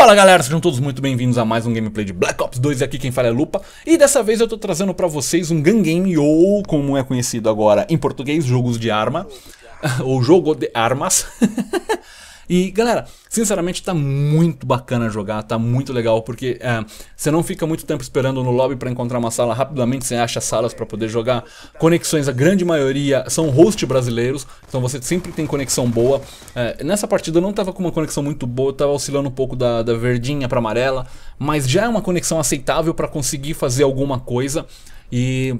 Fala galera, sejam todos muito bem-vindos a mais um gameplay de Black Ops 2 e aqui quem fala é Lupa E dessa vez eu tô trazendo pra vocês um gun game ou como é conhecido agora em português, jogos de arma Ou jogo de armas E galera, sinceramente tá muito bacana jogar, tá muito legal, porque é, você não fica muito tempo esperando no lobby para encontrar uma sala rapidamente, você acha salas para poder jogar. Conexões, a grande maioria são host brasileiros, então você sempre tem conexão boa. É, nessa partida eu não tava com uma conexão muito boa, tava oscilando um pouco da, da verdinha para amarela, mas já é uma conexão aceitável para conseguir fazer alguma coisa. E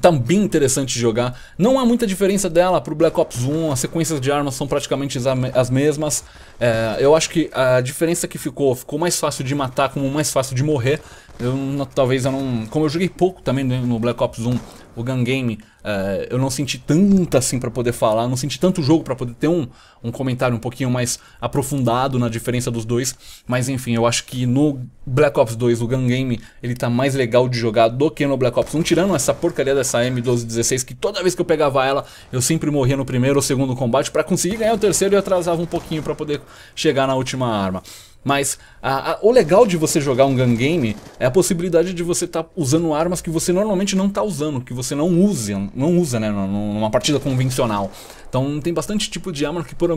Tá bem interessante de jogar. Não há muita diferença dela pro Black Ops 1, as sequências de armas são praticamente as mesmas. É, eu acho que a diferença que ficou, ficou mais fácil de matar como mais fácil de morrer. Eu, não, talvez eu não. Como eu joguei pouco também né, no Black Ops 1, o Gun Game, uh, eu não senti tanto assim para poder falar, não senti tanto jogo para poder ter um, um comentário um pouquinho mais aprofundado na diferença dos dois. Mas enfim, eu acho que no Black Ops 2, o Gun Game, ele tá mais legal de jogar do que no Black Ops 1, tirando essa porcaria dessa M1216 que toda vez que eu pegava ela, eu sempre morria no primeiro ou segundo combate para conseguir ganhar o terceiro e atrasava um pouquinho para poder chegar na última arma. Mas a, a, o legal de você jogar um gun game é a possibilidade de você estar tá usando armas que você normalmente não está usando, que você não use, não usa né, numa partida convencional. Então tem bastante tipo de arma que, por,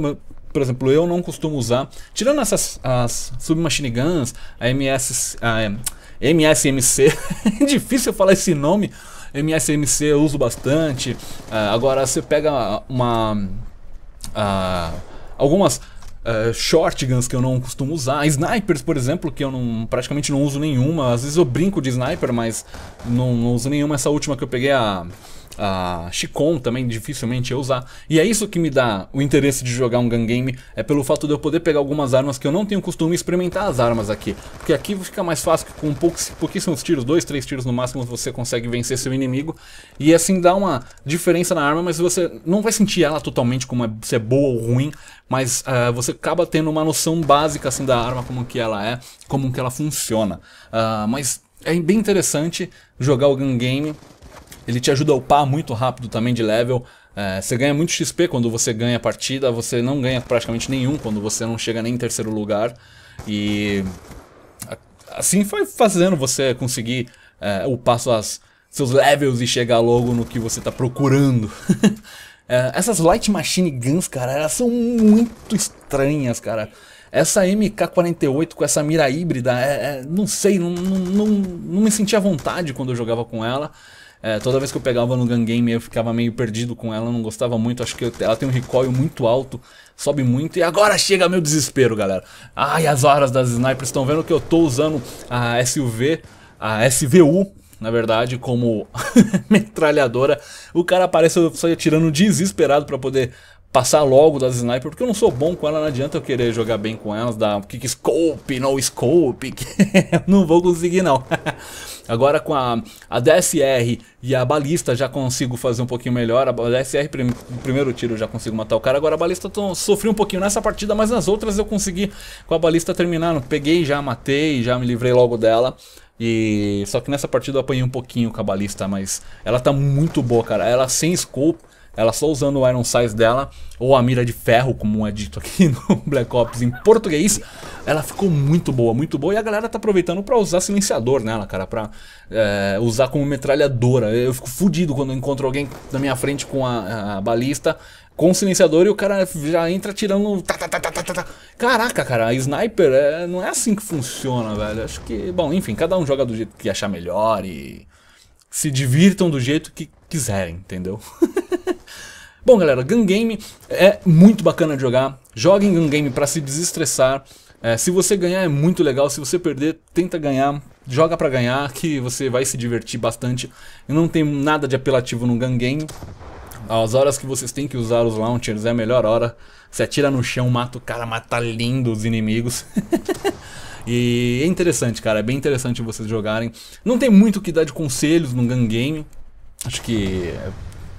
por exemplo, eu não costumo usar. Tirando essas as submachine guns, a MS. A, é, MSMC, difícil falar esse nome. MSMC eu uso bastante. Uh, agora você pega uma. Uh, algumas uh, eh, shotguns que eu não costumo usar, snipers, por exemplo, que eu não, praticamente não uso nenhuma. Às vezes eu brinco de sniper, mas não, não uso nenhuma. Essa última que eu peguei, a a Chicon também dificilmente eu usar. E é isso que me dá o interesse de jogar um gun game, é pelo fato de eu poder pegar algumas armas que eu não tenho costume experimentar as armas aqui. Porque aqui fica mais fácil que com poucos, pouquíssimos tiros, dois, três tiros no máximo, você consegue vencer seu inimigo. E assim dá uma diferença na arma, mas você não vai sentir ela totalmente como é, se é boa ou ruim, mas uh, você acaba tendo uma noção básica assim da arma, como que ela é, como que ela funciona. Uh, mas é bem interessante jogar o gun game ele te ajuda a upar muito rápido também de level. É, você ganha muito XP quando você ganha a partida, você não ganha praticamente nenhum quando você não chega nem em terceiro lugar. E assim foi fazendo você conseguir é, upar suas, seus levels e chegar logo no que você está procurando. é, essas Light Machine Guns, cara, elas são muito estranhas, cara. Essa MK48 com essa mira híbrida, é, é, não sei, não, não, não, não me sentia à vontade quando eu jogava com ela. É, toda vez que eu pegava no Gun Game eu ficava meio perdido com ela, não gostava muito, acho que eu, ela tem um recoil muito alto, sobe muito. E agora chega meu desespero, galera. Ai, as horas das snipers estão vendo que eu tô usando a SUV, a SVU, na verdade, como metralhadora. O cara aparece só atirando desesperado para poder passar logo das sniper, porque eu não sou bom com ela, não adianta eu querer jogar bem com elas, dar kick scope, no scope, que não vou conseguir não. Agora com a, a DSR e a balista já consigo fazer um pouquinho melhor, a DSR prim, primeiro tiro já consigo matar o cara, agora a balista tô, sofri um pouquinho nessa partida, mas nas outras eu consegui com a balista terminando, peguei, já matei, já me livrei logo dela. E só que nessa partida eu apanhei um pouquinho com a balista, mas ela tá muito boa, cara. Ela sem scope, ela só usando o Iron Size dela, ou a mira de ferro, como é dito aqui no Black Ops em português, ela ficou muito boa, muito boa, e a galera tá aproveitando para usar silenciador nela, cara, pra é, usar como metralhadora. Eu fico fudido quando eu encontro alguém na minha frente com a, a balista, com o silenciador e o cara já entra tirando. Tá, tá, tá, tá, tá, tá, tá. Caraca, cara, a sniper é, não é assim que funciona, velho. Acho que, bom, enfim, cada um joga do jeito que achar melhor e se divirtam do jeito que quiserem, entendeu? Bom, galera, Gun Game é muito bacana de jogar. Jogue em Gun Game para se desestressar. É, se você ganhar é muito legal, se você perder, tenta ganhar, joga para ganhar, que você vai se divertir bastante. Eu não tem nada de apelativo no Gun Game. As horas que vocês têm que usar os launchers é a melhor hora. Você atira no chão, mata o cara, mata lindo os inimigos. e é interessante, cara. É bem interessante vocês jogarem. Não tem muito o que dar de conselhos no Gun Game. Acho que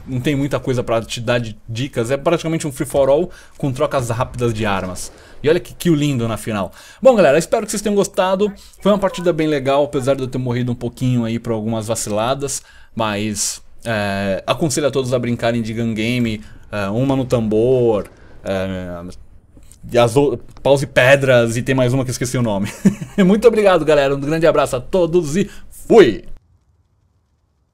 não tem muita coisa para te dar de dicas. É praticamente um free for all com trocas rápidas de armas. E olha que kill lindo na final. Bom, galera, espero que vocês tenham gostado. Foi uma partida bem legal, apesar de eu ter morrido um pouquinho aí por algumas vaciladas. Mas é, aconselho a todos a brincarem de gun game. É, uma no tambor. É, as pause pedras e tem mais uma que esqueci o nome. Muito obrigado, galera. Um grande abraço a todos e fui!